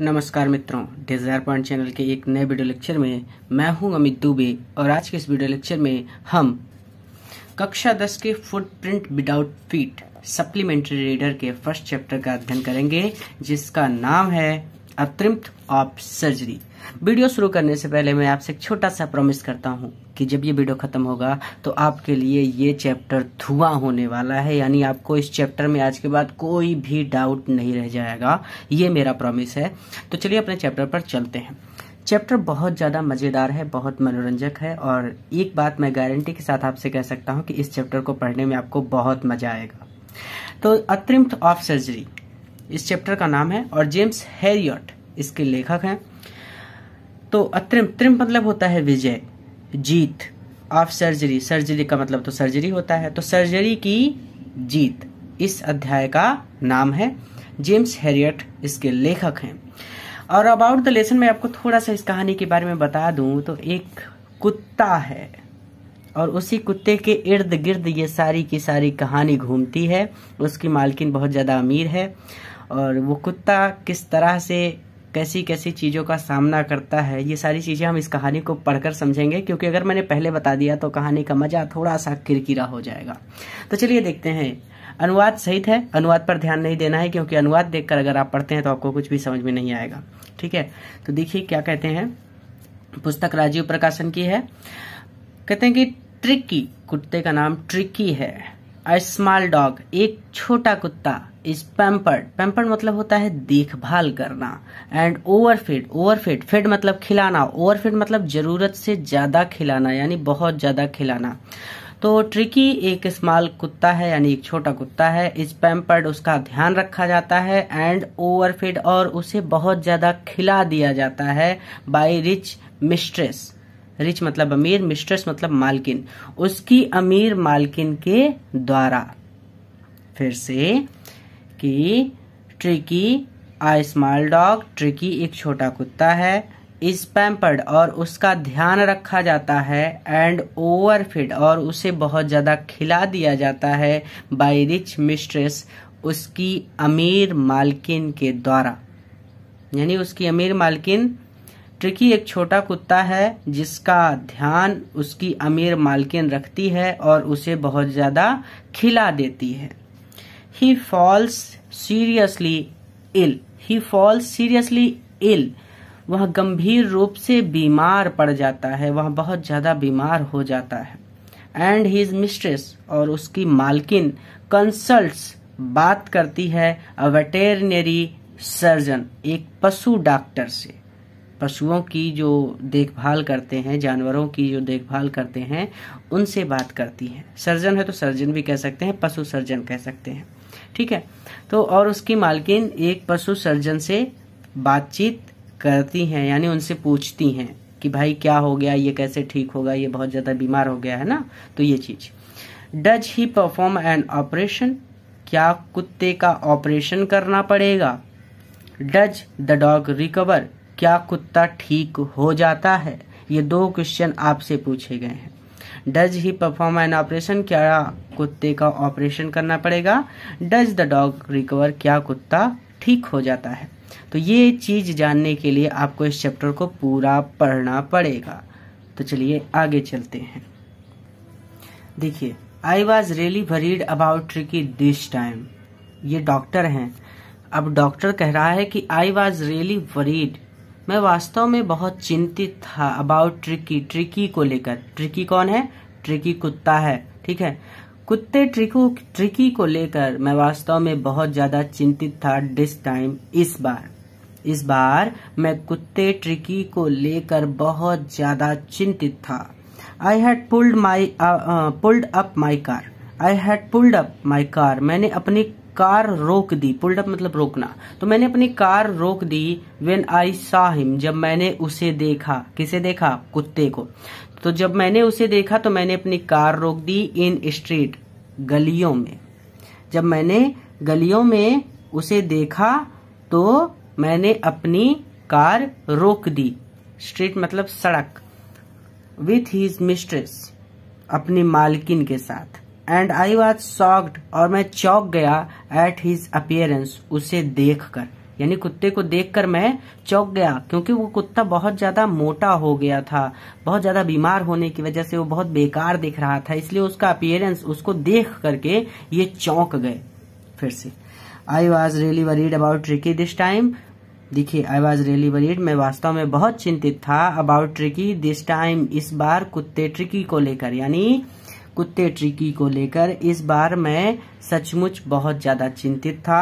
नमस्कार मित्रों Dzire point channel के एक नए वीडियो लेक्चर में मैं हूं अमित दुबे और आज के इस वीडियो लेक्चर में हम कक्षा 10 के footprint without feet supplementary reader के फर्स्ट चैप्टर का अध्ययन करेंगे जिसका नाम है अतृप्त ऑफ सर्जरी वीडियो शुरू करने से पहले मैं आपसे एक छोटा सा प्रॉमिस करता हूँ कि जब ये वीडियो खत्म होगा तो आपके लिए ये चैप्टर धुआं होने वाला है यानी आपको इस चैप्टर में आज के बाद कोई भी डाउट नहीं रह जाएगा ये मेरा प्रॉमिस है तो चलिए अपने चैप्टर पर चलते हैं चैप्टर बहुत ज़्यादा मज़ेदार है बहुत मनोरंजक है और एक बात मैं गारंटी के साथ आपसे कह सकता हूँ कि इस चैप्टर को पढ़ने में आपको बहुत मज़ा आएगा तो अतृप्त ऑफ सर्जरी इस चैप्टर का नाम है और जेम्स हैरियट इसके लेखक हैं तो अत्रिम त्रिम मतलब होता है विजय जीत ऑफ सर्जरी सर्जरी का मतलब तो सर्जरी होता है तो सर्जरी की जीत इस अध्याय का नाम है जेम्स हैरियट इसके लेखक हैं और अबाउट द लेसन में आपको थोड़ा सा इस कहानी के बारे में बता दूं तो एक कुत्ता है और उसी कुत्ते के इर्द गिर्द ये सारी की सारी कहानी घूमती है उसकी मालकिन बहुत ज़्यादा अमीर है और वो कुत्ता किस तरह से कैसी कैसी चीज़ों का सामना करता है ये सारी चीज़ें हम इस कहानी को पढ़कर समझेंगे क्योंकि अगर मैंने पहले बता दिया तो कहानी का मज़ा थोड़ा सा किरकिरा हो जाएगा तो चलिए देखते हैं अनुवाद सही है अनुवाद पर ध्यान नहीं देना है क्योंकि अनुवाद देखकर अगर आप पढ़ते हैं तो आपको कुछ भी समझ में नहीं आएगा ठीक है तो देखिए क्या कहते हैं पुस्तक राजीव प्रकाशन की है कहते हैं कि ट्रिकी कुत्ते का नाम ट्रिकी है अ स्मॉल डॉग एक छोटा कुत्ता इज पैम्पर्ड पैम्पर्ड मतलब होता है देखभाल करना एंड ओवरफीड ओवरफीड फेड मतलब खिलाना ओवरफीड मतलब जरूरत से ज्यादा खिलाना यानी बहुत ज्यादा खिलाना तो ट्रिकी एक स्मॉल कुत्ता है यानी एक छोटा कुत्ता है इस पैम्पर्ड उसका ध्यान रखा जाता है एंड ओवरफीड और उसे बहुत ज्यादा खिला दिया जाता है बाय रिच मिस्ट्रेस रिच मतलब अमीर मिस्ट्रेस मतलब मालकिन उसकी अमीर मालकिन के द्वारा फिर से कि Tricki I small dog Tricki एक छोटा कुत्ता है इस पैम्पर्ड और उसका ध्यान रखा जाता है एंड ओवर फिड और उसे बहुत ज़्यादा खिला दिया जाता है बाई रिच मिस्ट्रेस उसकी अमीर मालकिन के द्वारा यानी उसकी अमीर मालकिन ट्रिकी एक छोटा कुत्ता है जिसका ध्यान उसकी अमीर मालकिन रखती है और उसे बहुत ज़्यादा खिला देती है he falls seriously ill he falls seriously ill वह गंभीर रूप से बीमार पड़ जाता है वह बहुत ज्यादा बीमार हो जाता है एंड हीज मिस्ट्रेस और उसकी मालकिन कंसल्ट बात करती है अ वेटेरनरी सर्जन एक पशु डॉक्टर से पशुओं की जो देखभाल करते हैं जानवरों की जो देखभाल करते हैं उनसे बात करती है सर्जन है तो सर्जन भी कह सकते हैं पशु सर्जन कह सकते हैं ठीक है तो और उसकी मालकिन एक पशु सर्जन से बातचीत करती हैं यानी उनसे पूछती हैं कि भाई क्या हो गया ये कैसे ठीक होगा ये बहुत ज़्यादा बीमार हो गया है ना तो ये चीज़ does he perform an operation क्या कुत्ते का ऑपरेशन करना पड़ेगा डज द डॉग रिकवर क्या कुत्ता ठीक हो जाता है ये दो क्वेश्चन आपसे पूछे गए हैं does he perform an operation क्या कुत्ते का ऑपरेशन करना पड़ेगा डज द डॉग रिकवर क्या कुत्ता ठीक हो जाता है तो ये चीज जानने के लिए आपको इस चैप्टर को पूरा पढ़ना पड़ेगा तो चलिए आगे चलते हैं देखिए I was really worried about Tricki this time ये डॉक्टर हैं अब डॉक्टर कह रहा है कि आई वॉज रियली वरीड मैं वास्तव में बहुत चिंतित था अबाउट ट्रिकी ट्रिकी को लेकर ट्रिकी कौन है ट्रिकी कुत्ता है ठीक है कुत्ते ट्रिको ट्रिकी को लेकर मैं वास्तव में बहुत ज्यादा चिंतित था दिस टाइम इस बार इस बार मैं कुत्ते ट्रिकी को लेकर बहुत ज्यादा चिंतित था I had pulled my pulled up my car I had pulled up my car मैंने अपनी कार रोक दी पुल्ड अप मतलब रोकना तो मैंने अपनी कार रोक दी वेन आई सा हिम जब मैंने उसे देखा किसे देखा कुत्ते को तो जब मैंने उसे देखा तो मैंने अपनी कार रोक दी इन स्ट्रीट गलियों में जब मैंने गलियों में उसे देखा तो मैंने अपनी कार रोक दी स्ट्रीट मतलब सड़क विथ हीज मिस्ट्रेस अपनी मालकिन के साथ एंड आई वॉज शॉक्ड और मैं चौक गया एट हिज अपियरेंस उसे देख कर यानी कुत्ते को देखकर मैं चौक गया क्योंकि वो कुत्ता बहुत ज्यादा मोटा हो गया था बहुत ज्यादा बीमार होने की वजह से वो बहुत बेकार दिख रहा था इसलिए उसका अपियरेंस उसको देख करके ये चौंक गए फिर से I was really worried about Tricki this time देखिए आई वॉज रियली वरीड मैं वास्तव में बहुत चिंतित था अबाउट ट्रिकी दिस टाइम इस बार कुत्ते ट्रिकी को लेकर यानी कुत्ते ट्रिकी को लेकर इस बार मैं सचमुच बहुत ज़्यादा चिंतित था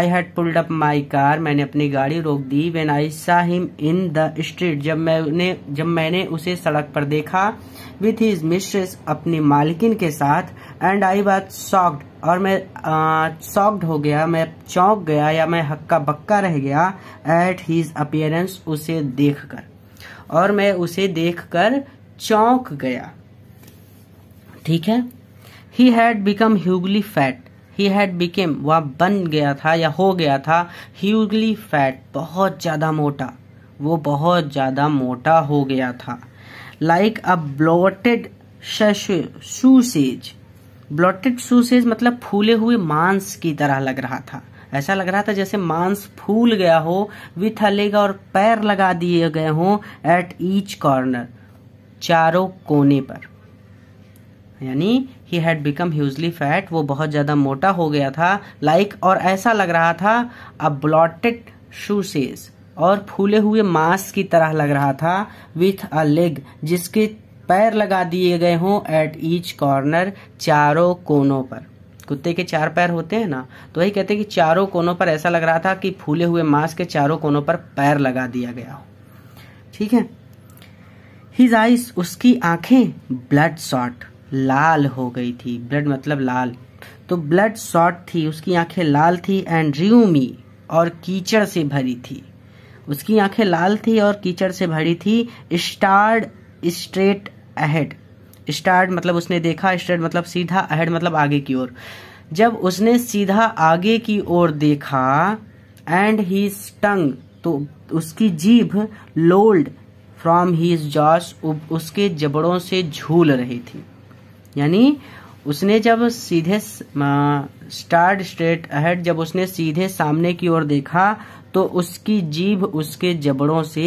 I had pulled up my car मैंने अपनी गाड़ी रोक दी वेन आई सा हिम इन द स्ट्रीट जब मैंने जब मैंने उसे सड़क पर देखा विथ हिज मिस्ट्रेस अपनी मालकिन के साथ एंड आई वॉज सॉक्ड और मैं शॉक्ड हो गया मैं चौंक गया या मैं हक्का बक्का रह गया एट हीज अपियरेंस उसे देखकर और मैं उसे देखकर चौंक गया ठीक है he had become hugely fat he had became वह बन गया था या हो गया था ह्यूगली फैट बहुत ज़्यादा मोटा वो बहुत ज़्यादा मोटा हो गया था like a bloated sausages bloated sausages मतलब फूले हुए मांस की तरह लग रहा था ऐसा लग रहा था जैसे मांस फूल गया हो विथ अलेगा और पैर लगा दिए गए हो एट ईच कॉर्नर चारों कोने पर यानी he had become hugely fat वो बहुत ज़्यादा मोटा हो गया था लाइक like, और ऐसा लग रहा था अ ब्लॉटेड शूसेस और फूले हुए मांस की तरह लग रहा था विथ अ लेग जिसके पैर लगा दिए गए हों एट ईच कॉर्नर चारों कोनों पर कुत्ते के चार पैर होते हैं ना तो वही कहते हैं कि चारों कोनों पर ऐसा लग रहा था कि फूले हुए मांस के चारों कोनों पर पैर लगा दिया गया हो ठीक है हिज आइस उसकी आंखें ब्लड शॉट लाल हो गई थी ब्लड मतलब लाल तो ब्लड शॉर्ट थी उसकी आंखें लाल थी एंड रियूमी और कीचड़ से भरी थी उसकी आंखें लाल थी और कीचड़ से भरी थी स्टार्ड स्ट्रेट अहेड स्टार्ड मतलब उसने देखा स्ट्रेट मतलब सीधा अहेड मतलब आगे की ओर जब उसने सीधा आगे की ओर देखा एंड ही स्टंग तो उसकी जीभ लोल्ड फ्रॉम हीज जॉस उसके जबड़ों से झूल रही थी यानी उसने जब सीधे स्टार्ट स्ट्रेट अहेड जब उसने सीधे सामने की ओर देखा तो उसकी जीभ उसके जबड़ों से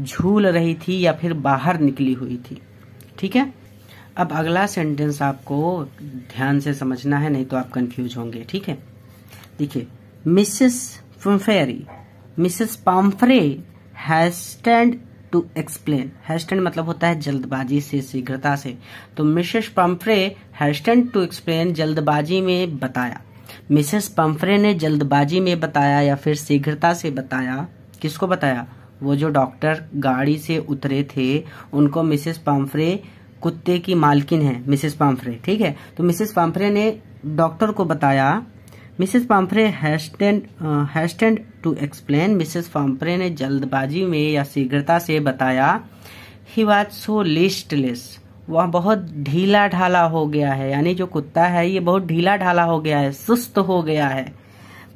झूल रही थी या फिर बाहर निकली हुई थी ठीक है अब अगला सेंटेंस आपको ध्यान से समझना है नहीं तो आप कंफ्यूज होंगे ठीक है देखिए Mrs Pumphrey Mrs Pumphrey hastened to explain hastened मतलब होता है जल्दबाजी से शीघ्रता से तो Mrs Pumphrey hastened to explain जल्दबाजी में बताया मिसेस पम्फ्रे ने जल्दबाजी में बताया या फिर शीघ्रता से बताया किसको बताया वो जो डॉक्टर गाड़ी से उतरे थे उनको मिसेस पम्फ्रे कुत्ते की मालकिन है मिसेस पम्फ्रे ठीक है तो मिसेस पम्फ्रे ने डॉक्टर को बताया Mrs Pumphrey hastened to explain Mrs Pumphrey ने जल्दबाजी में या शीघ्रता से बताया ही वाज सो लिस्टलेस वह बहुत ढीला ढाला हो गया है यानी जो कुत्ता है ये बहुत ढीला ढाला हो गया है सुस्त हो गया है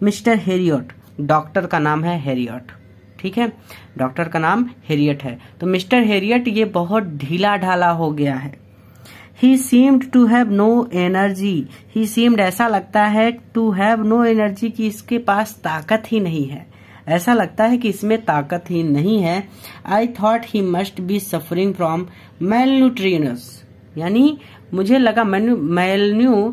मिस्टर हेरियट डॉक्टर का नाम है हेरियट ठीक है डॉक्टर का नाम हेरियट है तो मिस्टर हेरियट ये बहुत ढीला ढाला हो गया है he seemed to have no energy he seemed ऐसा लगता है टू हैव नो एनर्जी कि इसके पास ताकत ही नहीं है ऐसा लगता है कि इसमें ताकत ही नहीं है I thought he must be suffering from malnutrition यानी मुझे लगा मेल मेलन्यू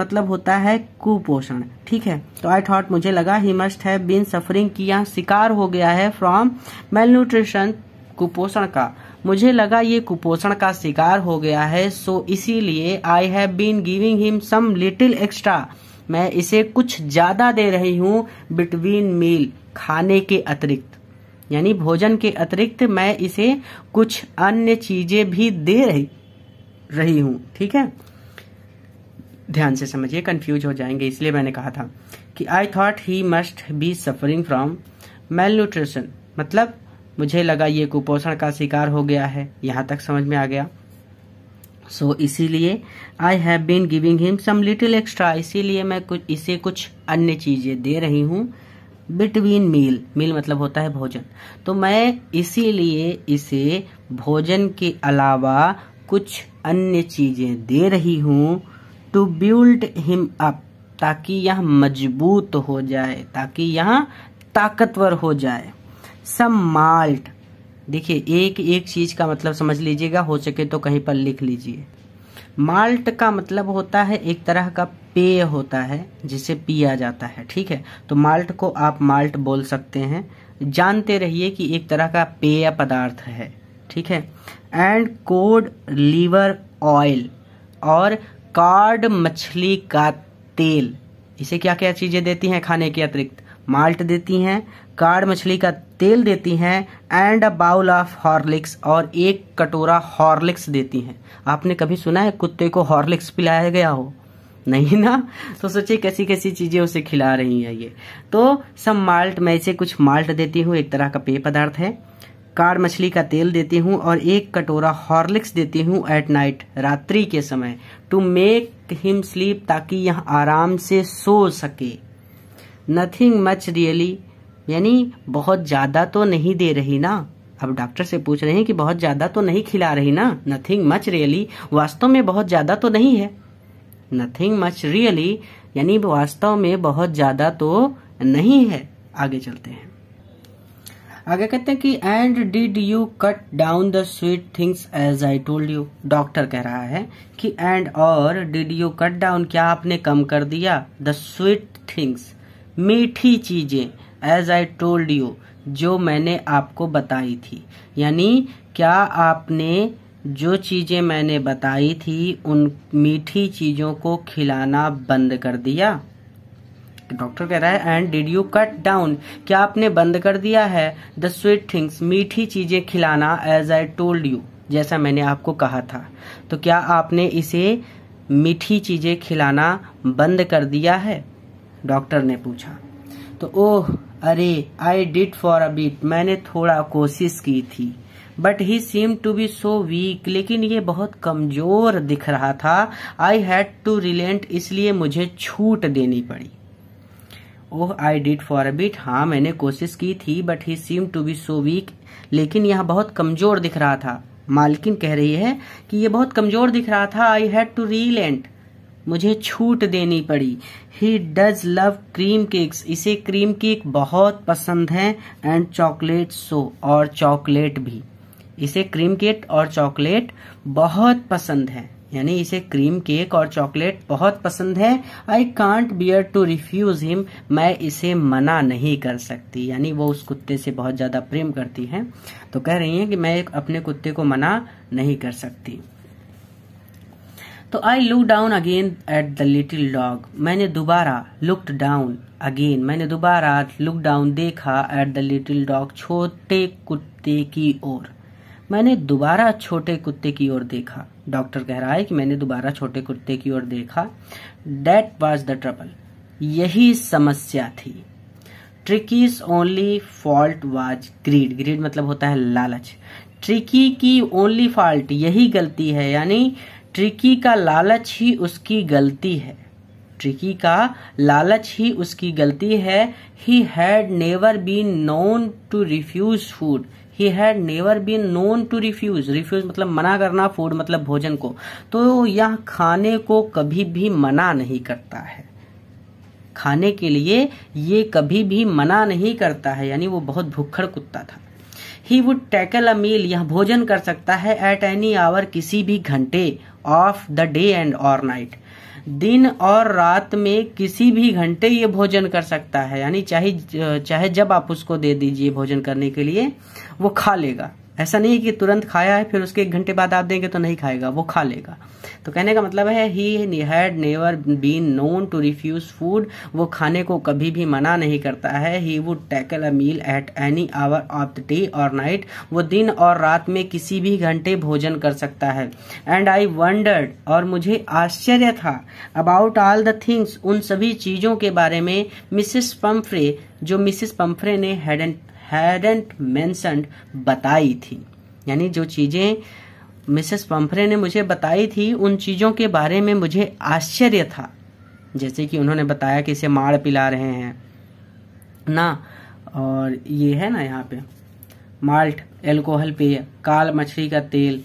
मतलब होता है कुपोषण ठीक है तो आई थॉट मुझे लगा he must have been suffering किया यहाँ शिकार हो गया है फ्रॉम मेल न्यूट्रिशन कुपोषण का मुझे लगा ये कुपोषण का शिकार हो गया है सो इसीलिए I have been giving him some little extra मैं इसे कुछ ज्यादा दे रही हूँ बिटवीन मील खाने के अतिरिक्त यानी भोजन के अतिरिक्त मैं इसे कुछ अन्य चीजें भी दे रही रही हूँ ठीक है ध्यान से समझिए कंफ्यूज हो जाएंगे इसलिए मैंने कहा था कि I thought he must be suffering from malnutrition मतलब मुझे लगा ये कुपोषण का शिकार हो गया है यहाँ तक समझ में आ गया सो so, इसीलिए I have been giving him some little extra इसीलिए मैं कुछ इसे कुछ अन्य चीज़ें दे रही हूँ बिटवीन मील मील मतलब होता है भोजन तो मैं इसीलिए इसे भोजन के अलावा कुछ अन्य चीज़ें दे रही हूँ टू बिल्ड हिम अप ताकि यह मजबूत हो जाए ताकि यह ताकतवर हो जाए सम माल्ट देखिए एक एक चीज का मतलब समझ लीजिएगा हो सके तो कहीं पर लिख लीजिए माल्ट का मतलब होता है एक तरह का पेय होता है जिसे पिया जाता है ठीक है तो माल्ट को आप माल्ट बोल सकते हैं जानते रहिए कि एक तरह का पेय पदार्थ है ठीक है एंड कोड लीवर ऑयल और कार्ड मछली का तेल इसे क्या क्या चीज़ें देती हैं खाने के अतिरिक्त माल्ट देती हैं कार्ड मछली का तेल देती हैं and a bowl of Horlicks और एक कटोरा हॉर्लिक्स देती हैं आपने कभी सुना है कुत्ते को हॉर्लिक्स पिलाया गया हो नहीं ना तो सोचिए कैसी कैसी चीज़ें उसे खिला रही हैं ये तो सब माल्ट मैं इसे कुछ माल्ट देती हूँ एक तरह का पेय पदार्थ है कार मछली का तेल देती हूँ और एक कटोरा हॉर्लिक्स देती हूँ एट नाइट रात्रि के समय टू मेक हिम स्लीप ताकि यह आराम से सो सके नथिंग मच रियली यानी बहुत ज़्यादा तो नहीं दे रही ना अब डॉक्टर से पूछ रहे हैं कि बहुत ज़्यादा तो नहीं खिला रही ना नथिंग मच रियली वास्तव में बहुत ज़्यादा तो नहीं है नथिंग मच रियली यानी वास्तव में बहुत ज़्यादा तो नहीं है आगे चलते हैं आगे कहते हैं कि and did you cut down the sweet things as I told you doctor कह रहा है कि एंड और डिड यू कट डाउन क्या आपने कम कर दिया द स्वीट थिंग्स मीठी चीजें एज आई टोल्ड यू जो मैंने आपको बताई थी यानी क्या आपने जो चीज़ें मैंने बताई थी उन मीठी चीज़ों को खिलाना बंद कर दिया डॉक्टर कह रहा है and did you cut down क्या आपने बंद कर दिया है द स्वीट थिंग्स मीठी चीज़ें खिलाना एज आई टोल्ड यू जैसा मैंने आपको कहा था तो क्या आपने इसे मीठी चीज़ें खिलाना बंद कर दिया है डॉक्टर ने पूछा तो ओह अरे I did for a bit मैंने थोड़ा कोशिश की थी but he seem to be so weak लेकिन ये बहुत कमजोर दिख रहा था आई हैड टू रिलेंट इसलिए मुझे छूट देनी पड़ी oh I did for a bit हाँ मैंने कोशिश की थी but he seem to be so weak लेकिन यह बहुत कमजोर दिख रहा था मालकिन कह रही है कि यह बहुत कमजोर दिख रहा था आई हैड टू रीलेंट मुझे छूट देनी पड़ी he does love cream cakes इसे क्रीम केक बहुत पसंद है एंड चॉकलेट सो और चॉकलेट भी इसे क्रीम केक और चॉकलेट बहुत पसंद है यानी इसे क्रीम केक और चॉकलेट बहुत पसंद है I can't bear to refuse him मैं इसे मना नहीं कर सकती यानी वो उस कुत्ते से बहुत ज़्यादा प्रेम करती है तो कह रही है कि मैं अपने कुत्ते को मना नहीं कर सकती तो I look down again at the little dog मैंने दोबारा लुकड डाउन अगेन मैंने दोबारा लुक डाउन देखा एट द लिटिल डॉग छोटे कुत्ते की ओर मैंने दोबारा छोटे कुत्ते की ओर देखा डॉक्टर कह रहा है कि मैंने दोबारा छोटे कुत्ते की ओर देखा डेट वॉज द ट्रबल यही समस्या थी Tricki's only fault was greed greed मतलब होता है लालच ट्रिकी की ओनली फॉल्ट यही गलती है यानी ट्रिकी का लालच ही उसकी गलती है ट्रिकी का लालच ही उसकी गलती है he had never been known to refuse food he had never been known to refuse refuse मतलब मना करना फूड मतलब भोजन को तो यह खाने को कभी भी मना नहीं करता है खाने के लिए ये कभी भी मना नहीं करता है यानी वो बहुत भूखड़ कुत्ता था ही वुड टैकल अ मील यह भोजन कर सकता है एट एनी आवर किसी भी घंटे ऑफ द डे एंड और नाइट दिन और रात में किसी भी घंटे ये भोजन कर सकता है यानी चाहे चाहे जब आप उसको दे दीजिए भोजन करने के लिए वो खा लेगा ऐसा नहीं है कि तुरंत खाया है फिर उसके एक घंटे बाद आप देंगे तो नहीं खाएगा वो खा लेगा तो कहने का मतलब है he had never been known to refuse food वो खाने को कभी भी मना नहीं करता है he would tackle a meal at any hour of the day और नाइट वो दिन और रात में किसी भी घंटे भोजन कर सकता है एंड आई वंडर्ड और मुझे आश्चर्य था अबाउट ऑल द थिंग्स उन सभी चीज़ों के बारे में मिसिस पम्फ्रे जो मिसिस पम्फ्रे ने हैडेंट हैडेंट मैंसनड बताई थी यानी जो चीज़ें मिसेस पम्फरे ने मुझे बताई थी उन चीज़ों के बारे में मुझे आश्चर्य था जैसे कि उन्होंने बताया कि इसे माड़ पिला रहे हैं ना और ये है ना यहाँ पे माल्ट एल्कोहल पेय काल मछली का तेल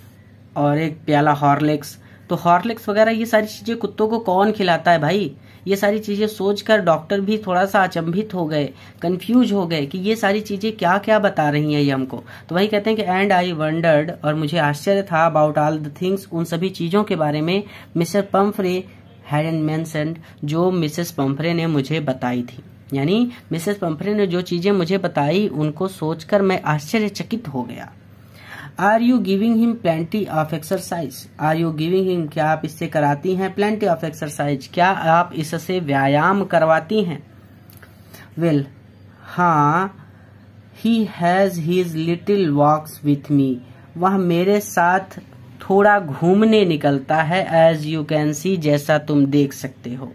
और एक प्याला हॉर्लिक्स तो हॉर्लिक्स वगैरह ये सारी चीज़ें कुत्तों को कौन खिलाता है भाई ये सारी चीज़ें सोचकर डॉक्टर भी थोड़ा सा अचंभित हो गए कंफ्यूज हो गए कि ये सारी चीज़ें क्या क्या बता रही हैं ये हमको तो वही कहते हैं कि एंड आई वंडर्ड और मुझे आश्चर्य था अबाउट ऑल द थिंग्स उन सभी चीज़ों के बारे में Mr Pumphrey had and mentioned जो मिसेस पम्फरे ने मुझे बताई थी यानी मिसेस पम्फरे ने जो चीज़ें मुझे बताई उनको सोचकर मैं आश्चर्यचकित हो गया are you giving him plenty of exercise are you giving him क्या आप इससे कराती हैं प्लेंटी ऑफ एक्सरसाइज क्या आप इससे व्यायाम करवाती हैं वेल well, हाँ he has his little walks with me वह मेरे साथ थोड़ा घूमने निकलता है एज यू कैन सी जैसा तुम देख सकते हो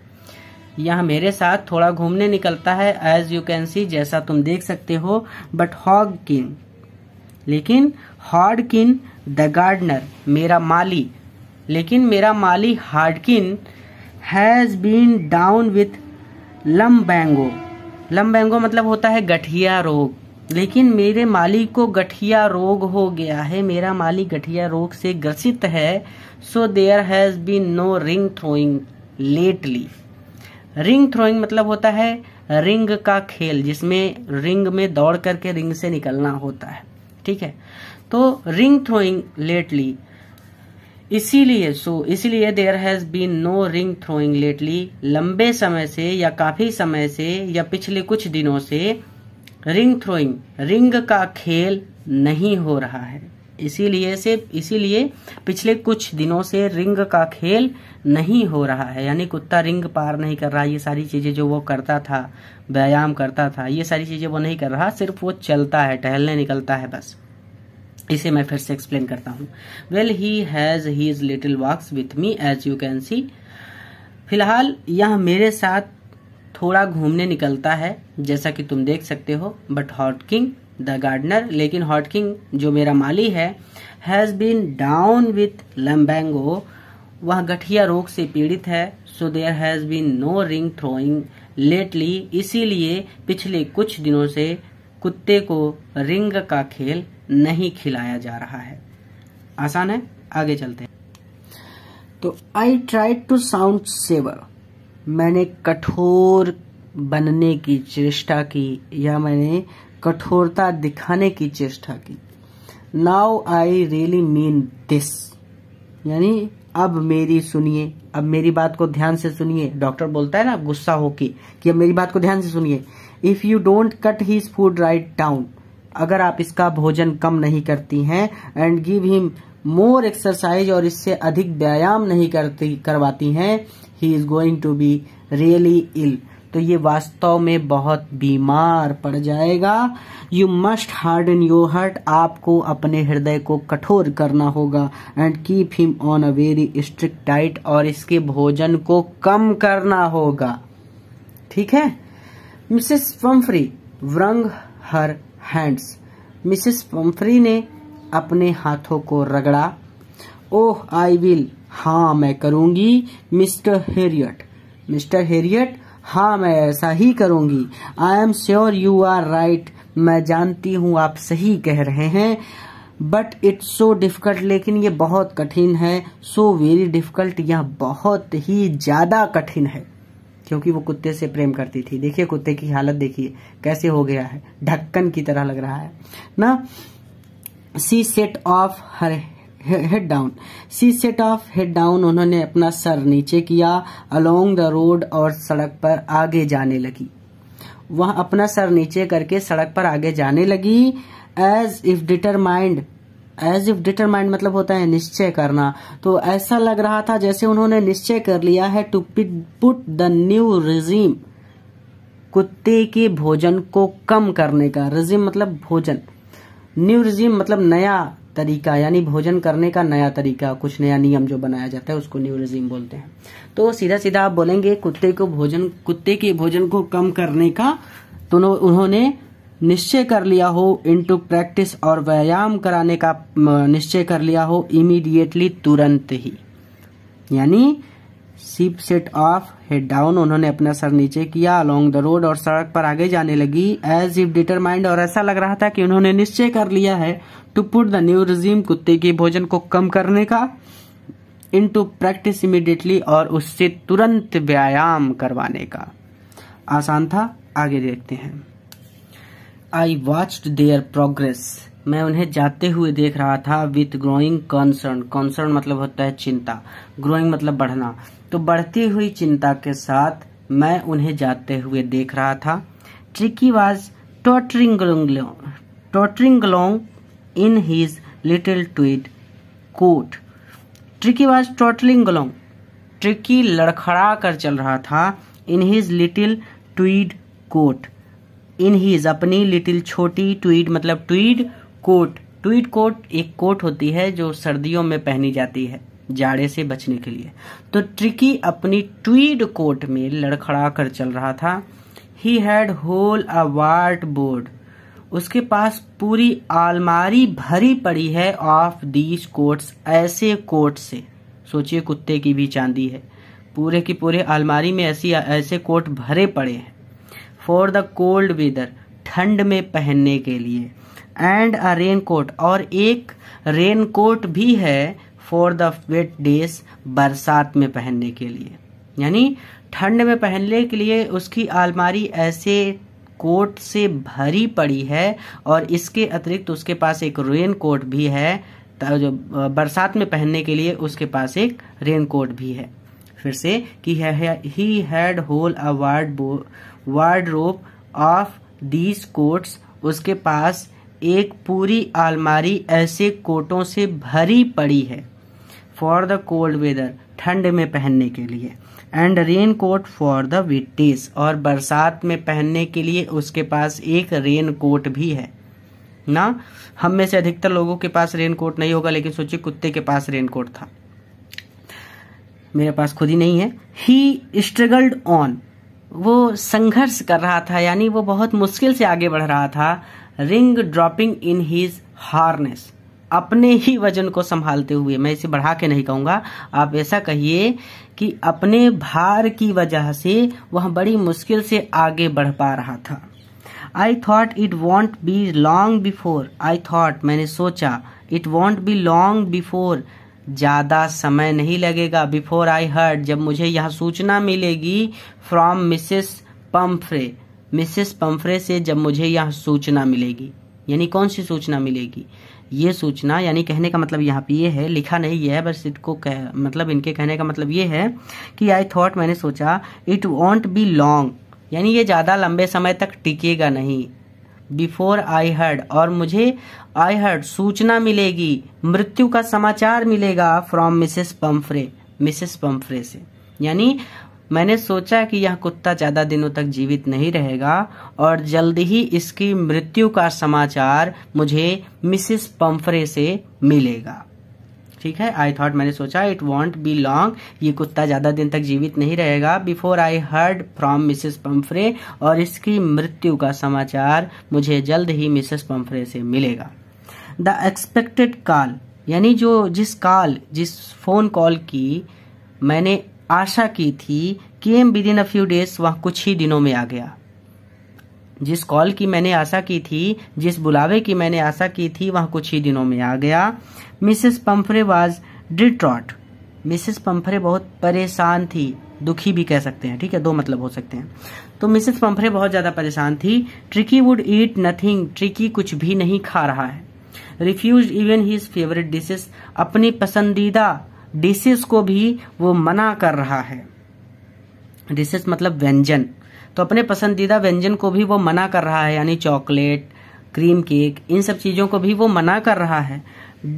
यह मेरे साथ थोड़ा घूमने निकलता है एज यू कैन सी जैसा तुम देख सकते हो बट हॉग किंग लेकिन हार्डकिन द गार्डनर मेरा माली लेकिन मेरा माली Hodgkin has been down with lumbago lumbago मतलब होता है गठिया रोग लेकिन मेरे माली को गठिया रोग हो गया है मेरा माली गठिया रोग से ग्रसित है so there has been no ring throwing lately ring throwing मतलब होता है रिंग का खेल जिसमें रिंग में दौड़ करके रिंग से निकलना होता है ठीक है तो रिंग थ्रोइंग लेटली इसीलिए सो इसीलिए there has been no ring throwing lately लंबे समय से या काफी समय से या पिछले कुछ दिनों से रिंग थ्रोइंग रिंग का खेल नहीं हो रहा है इसीलिए से इसीलिए पिछले कुछ दिनों से रिंग का खेल नहीं हो रहा है यानी कुत्ता रिंग पार नहीं कर रहा ये सारी चीज़ें जो वो करता था व्यायाम करता था ये सारी चीज़ें वो नहीं कर रहा सिर्फ वो चलता है टहलने निकलता है बस इसे मैं फिर से एक्सप्लेन करता हूँ well he has he is little walks with me as you can see फिलहाल यह मेरे साथ थोड़ा घूमने निकलता है जैसा कि तुम देख सकते हो बट हॉटकिंग द गार्डनर लेकिन हॉटकिंग जो मेरा माली है has been down with lumbago वह गठिया रोग से पीड़ित है so there has been no ring throwing lately इसीलिए पिछले कुछ दिनों से कुत्ते को रिंग का खेल नहीं खिलाया जा रहा है आसान है आगे चलते हैं तो I try to sound severe मैंने कठोर बनने की चेष्टा की या मैंने कठोरता दिखाने की चेष्टा की now I really mean this यानी अब मेरी सुनिए अब मेरी बात को ध्यान से सुनिए डॉक्टर बोलता है ना गुस्सा होके कि अब मेरी बात को ध्यान से सुनिए if you don't cut his food right down अगर आप इसका भोजन कम नहीं करती हैं and give him more exercise और इससे अधिक व्यायाम नहीं करती करवाती हैं he is going to be really ill तो ये वास्तव में बहुत बीमार पड़ जाएगा you must harden your heart आपको अपने हृदय को कठोर करना होगा and keep him on a very strict diet और इसके भोजन को कम करना होगा ठीक है Mrs Pumphrey wrung her hands Mrs Pumphrey ने अपने हाथों को रगड़ा ओह आई विल हाँ मैं करूंगी मिस्टर हेरियट मिस्टर हेरियट हाँ मैं ऐसा ही करूंगी I am sure you are right मैं जानती हूँ आप सही कह रहे हैं बट इट्स सो डिफिकल्ट लेकिन ये बहुत कठिन है सो वेरी डिफिकल्ट यह बहुत ही ज्यादा कठिन है क्योंकि वो कुत्ते से प्रेम करती थी देखिए कुत्ते की हालत देखिए कैसे हो गया है ढक्कन की तरह लग रहा है ना she set off her head down she set off head down उन्होंने अपना सर नीचे किया अलोंग द रोड और सड़क पर आगे जाने लगी वह अपना सर नीचे करके सड़क पर आगे जाने लगी as if determined as if determined मतलब होता है निश्चय करना तो ऐसा लग रहा था जैसे उन्होंने निश्चय कर लिया है to put the new regime कुत्ते के भोजन को कम करने का रिजीम मतलब भोजन न्यू रिजीम मतलब नया तरीका यानी भोजन करने का नया तरीका कुछ नया नियम जो बनाया जाता है उसको न्यू रिजीम बोलते हैं तो सीधा सीधा आप बोलेंगे कुत्ते को भोजन कुत्ते के भोजन को कम करने का तो उन्होंने निश्चय कर लिया हो इनटू प्रैक्टिस और व्यायाम कराने का निश्चय कर लिया हो इमीडिएटली तुरंत ही यानी सीप सेट ऑफ हेड डाउन उन्होंने अपना सर नीचे किया अलोंग द रोड और सड़क पर आगे जाने लगी एज इफ डिटरमाइंड और ऐसा लग रहा था कि उन्होंने निश्चय कर लिया है to put the new regime कुत्ते की भोजन को कम करने का इन टू प्रैक्टिस इमिडिएटली और उससे तुरंत व्यायाम करवाने का आसान था आगे देखते हैं आई वॉच्ड देयर प्रोग्रेस मैं उन्हें जाते हुए देख रहा था विथ ग्रोइंग कंसर्न कंसर्न मतलब होता है चिंता ग्रोइंग मतलब बढ़ना तो बढ़ती हुई चिंता के साथ मैं उन्हें जाते हुए देख रहा था Tricki was tottering tottering long in his little tweed coat Tricki was tottering long Tricki लड़खड़ा कर चल रहा था in his little tweed coat in his अपनी लिटिल छोटी ट्वीट मतलब ट्वीट कोट ट्वीट कोट एक कोट होती है जो सर्दियों में पहनी जाती है जाड़े से बचने के लिए तो ट्रिकी अपनी ट्वीट कोट में लड़खड़ा कर चल रहा था he had whole a wardrobe उसके पास पूरी आलमारी भरी पड़ी है ऑफ दीज कोट्स ऐसे कोट से सोचिए कुत्ते की भी चांदी है पूरे की पूरे आलमारी में ऐसी ऐसे कोट भरे पड़े हैं फॉर द कोल्ड वेदर ठंड में पहनने के लिए एंड अ रेन कोट और एक रेन कोट भी है फॉर द वेट डेज बरसात में पहनने के लिए यानी ठंड में पहनने के लिए उसकी आलमारी ऐसे कोट से भरी पड़ी है और इसके अतिरिक्त उसके पास एक रेन कोट भी है जो बरसात में पहनने के लिए उसके पास एक रेन कोट भी है फिर से कि he had whole a ward wardrobe of these coats उसके पास एक पूरी आलमारी ऐसे कोटों से भरी पड़ी है फॉर द कोल्ड वेदर ठंड में पहनने के लिए and raincoat for the wet days और बरसात में पहनने के लिए उसके पास एक रेन कोट भी है ना हम में से अधिकतर लोगों के पास रेन कोट नहीं होगा लेकिन सोचिए कुत्ते के पास रेन कोट था मेरे पास खुद ही नहीं है ही स्ट्रगल्ड ऑन वो संघर्ष कर रहा था यानी वो बहुत मुश्किल से आगे बढ़ रहा था ring dropping in his harness अपने ही वजन को संभालते हुए मैं इसे बढ़ा के नहीं कहूंगा आप ऐसा कहिए कि अपने भार की वजह से वह बड़ी मुश्किल से आगे बढ़ पा रहा था I thought it won't be long before I thought मैंने सोचा it won't be long before ज़्यादा समय नहीं लगेगा बिफोर आई हर्ड जब मुझे यह सूचना मिलेगी from Mrs Pumphrey Mrs Pumphrey से जब मुझे यह सूचना मिलेगी यानी कौन सी सूचना मिलेगी ये सूचना यानी कहने का मतलब यहाँ पे ये है लिखा नहीं ये है बस इसको कह मतलब इनके कहने का मतलब ये है कि आई थॉट मैंने सोचा इट वॉन्ट बी लॉन्ग यानी ये ज़्यादा लंबे समय तक टिकेगा नहीं बिफोर आई हर्ड और मुझे आई हर्ड सूचना मिलेगी मृत्यु का समाचार मिलेगा from Mrs Pumphrey Mrs Pumphrey से यानी मैंने सोचा कि यह कुत्ता ज्यादा दिनों तक जीवित नहीं रहेगा और जल्द ही इसकी मृत्यु का समाचार मुझे मिसेस पम्फ्रे से मिलेगा ठीक है आई थॉट मैंने सोचा इट वॉन्ट बी लॉन्ग ये कुत्ता ज़्यादा दिन तक जीवित नहीं रहेगा before I heard from Mrs Pumphrey और इसकी मृत्यु का समाचार मुझे जल्द ही मिसेस पम्फ्रे से मिलेगा द एक्सपेक्टेड कॉल यानी जो जिस कॉल जिस फ़ोन कॉल की मैंने आशा की थी came within a few days वह कुछ ही दिनों में आ गया जिस कॉल की मैंने आशा की थी जिस बुलावे की मैंने आशा की थी वह कुछ ही दिनों में आ गया Mrs Pumphrey was distraught Mrs Pumphrey बहुत परेशान थी दुखी भी कह सकते हैं ठीक है दो मतलब हो सकते हैं तो मिसेस पम्फरे बहुत ज्यादा परेशान थी Tricki would eat nothing Tricki कुछ भी नहीं खा रहा है refuse even his favourite dishes अपनी पसंदीदा डिशेस को भी वो मना कर रहा है डिशेस मतलब व्यंजन तो अपने पसंदीदा व्यंजन को भी वो मना कर रहा है यानी चॉकलेट क्रीम केक इन सब चीज़ों को भी वो मना कर रहा है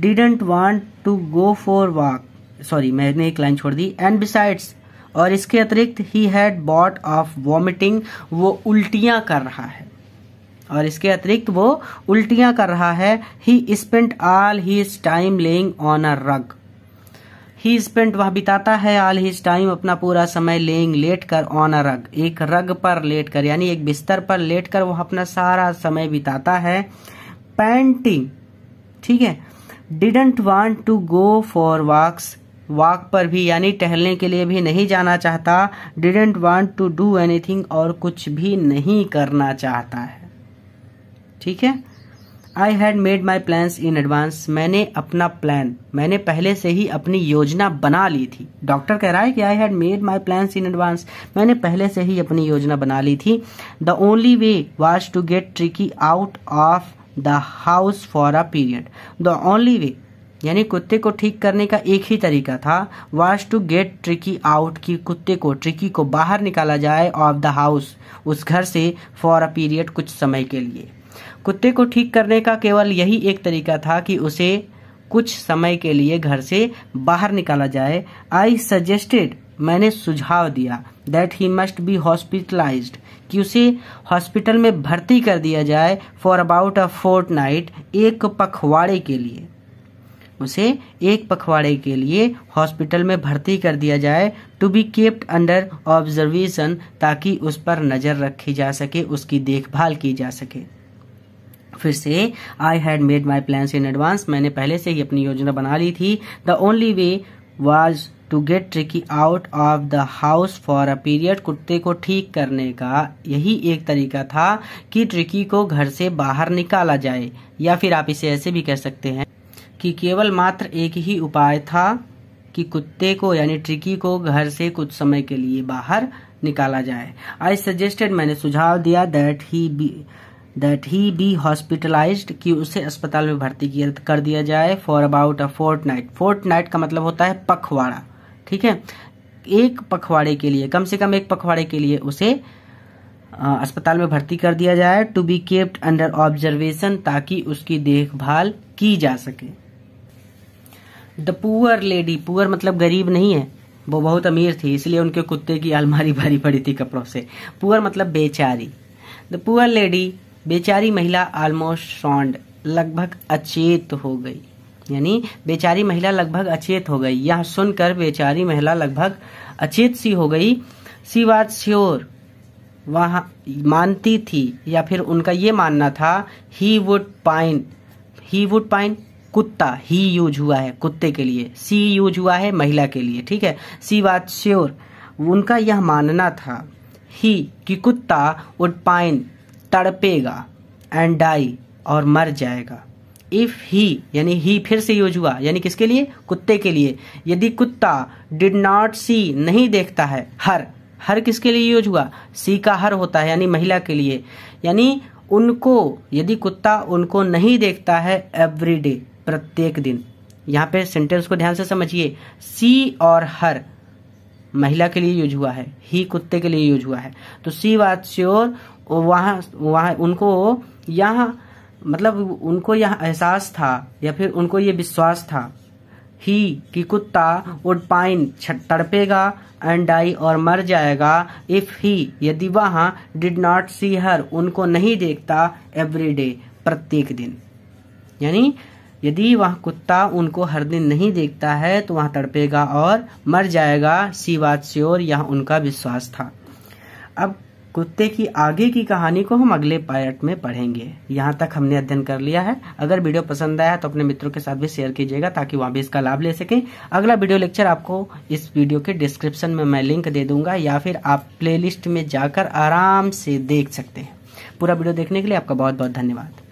didn't want to go for walk sorry मैंने एक लाइन छोड़ दी एंड बिसाइड्स और इसके अतिरिक्त he had bout of vomiting वो उल्टियां कर रहा है और इसके अतिरिक्त वो उल्टियां कर रहा है he spent all he time lying on a rug he spent वह बिताता है ऑल हिज टाइम अपना पूरा समय लेंग लेट कर ऑन अ रग एक रग पर लेट कर यानी एक बिस्तर पर लेट कर वह अपना सारा समय बिताता है पेंटिंग ठीक है didn't want to go for walks walk पर भी यानी टहलने के लिए भी नहीं जाना चाहता didn't want to do anything और कुछ भी नहीं करना चाहता है ठीक है I had made my plan in advance मैंने अपना प्लान मैंने पहले से ही अपनी योजना बना ली थी डॉक्टर कह रहा है कि I had made my plan in advance मैंने पहले से ही अपनी योजना बना ली थी the only way was to get Tricki out of the house for a period the only way यानी कुत्ते को ठीक करने का एक ही तरीका था was to get Tricki out की कुत्ते को ट्रिकी को बाहर निकाला जाए ऑफ द हाउस उस घर से फॉर अ पीरियड कुछ समय के लिए कुत्ते को ठीक करने का केवल यही एक तरीका था कि उसे कुछ समय के लिए घर से बाहर निकाला जाए आई सजेस्टेड मैंने सुझाव दिया that he must be hospitalised कि उसे हॉस्पिटल में भर्ती कर दिया जाए for about a fortnight एक पखवाड़े के लिए उसे एक पखवाड़े के लिए हॉस्पिटल में भर्ती कर दिया जाए to be kept under observation ताकि उस पर नज़र रखी जा सके उसकी देखभाल की जा सके फिर से I had made my plan in advance मैंने पहले से ही अपनी योजना बना ली थी the only way was to get Tricki out of the house for a period कुत्ते को ठीक करने का यही एक तरीका था कि ट्रिकी को घर से बाहर निकाला जाए या फिर आप इसे ऐसे भी कह सकते हैं कि केवल मात्र एक ही उपाय था कि कुत्ते को यानी ट्रिकी को घर से कुछ समय के लिए बाहर निकाला जाए आई सजेस्टेड मैंने सुझाव दिया that he that he be hospitalised कि उसे अस्पताल में भर्ती कर दिया जाए for about a fortnight fortnight का मतलब होता है पखवाड़ा ठीक है एक पखवाड़े के लिए कम से कम एक पखवाड़े के लिए उसे आ, अस्पताल में भर्ती कर दिया जाए to be kept under observation ताकि उसकी देखभाल की जा सके द पुअर लेडी पुअर मतलब गरीब नहीं है वो बहुत अमीर थी इसलिए उनके कुत्ते की अलमारी भरी पड़ी थी कपड़ों से पुअर मतलब बेचारी द पुअर लेडी बेचारी महिला ऑलमोस्ट सॉन्ड लगभग अचेत हो गई यानी बेचारी महिला लगभग अचेत हो गई यह सुनकर बेचारी महिला लगभग अचेत सी हो गई सी वाज श्योर वह मानती थी या फिर उनका ये मानना था he would pine he would pine कुत्ता ही यूज हुआ है कुत्ते के लिए सी यूज हुआ है महिला के लिए ठीक है सी वाज श्योर उनका यह मानना था ही कि कुत्ता वुड पाइन तड़पेगा एंड डाई और मर जाएगा इफ ही यानी ही फिर से यूज हुआ यानी किसके लिए कुत्ते के लिए यदि कुत्ता डिड नॉट सी नहीं देखता है हर हर किसके लिए यूज हुआ सी का हर होता है यानी महिला के लिए यानी उनको यदि कुत्ता उनको नहीं देखता है एवरी डे प्रत्येक दिन यहाँ पे सेंटेंस को ध्यान से समझिए सी और हर महिला के लिए यूज हुआ है ही कुत्ते के लिए यूज हुआ है तो सी वात श्योर वहाँ वहाँ उनको यहाँ मतलब उनको यह एहसास था या फिर उनको ये विश्वास था ही कि कुत्ता उड पाइन तड़पेगा एंड डाई और मर जाएगा इफ ही यदि वह डिड नॉट सी हर उनको नहीं देखता एवरी डे प्रत्येक दिन यानी यदि वह कुत्ता उनको हर दिन नहीं देखता है तो वह तड़पेगा और मर जाएगा सी बात और यह उनका विश्वास था अब कुत्ते की आगे की कहानी को हम अगले पार्ट में पढ़ेंगे यहाँ तक हमने अध्ययन कर लिया है अगर वीडियो पसंद आया तो अपने मित्रों के साथ भी शेयर कीजिएगा ताकि वहां भी इसका लाभ ले सके अगला वीडियो लेक्चर आपको इस वीडियो के डिस्क्रिप्शन में मैं लिंक दे दूंगा या फिर आप प्ले में जाकर आराम से देख सकते हैं पूरा वीडियो देखने के लिए आपका बहुत बहुत धन्यवाद